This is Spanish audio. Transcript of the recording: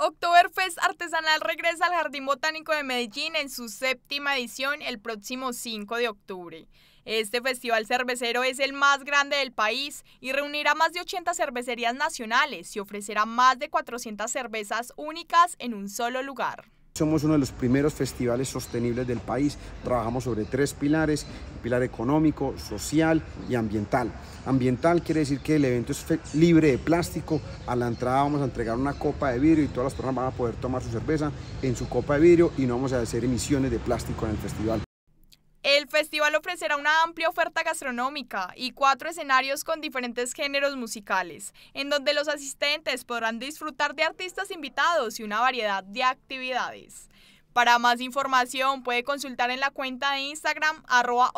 Oktoberfest Artesanal regresa al Jardín Botánico de Medellín en su séptima edición el próximo 5 de octubre. Este festival cervecero es el más grande del país y reunirá más de 80 cervecerías nacionales y ofrecerá más de 400 cervezas únicas en un solo lugar. Somos uno de los primeros festivales sostenibles del país. Trabajamos sobre tres pilares, pilar económico, social y ambiental. Ambiental quiere decir que el evento es libre de plástico. A la entrada vamos a entregar una copa de vidrio y todas las personas van a poder tomar su cerveza en su copa de vidrio y no vamos a hacer emisiones de plástico en el festival. El festival ofrecerá una amplia oferta gastronómica y cuatro escenarios con diferentes géneros musicales, en donde los asistentes podrán disfrutar de artistas invitados y una variedad de actividades. Para más información puede consultar en la cuenta de Instagram arroba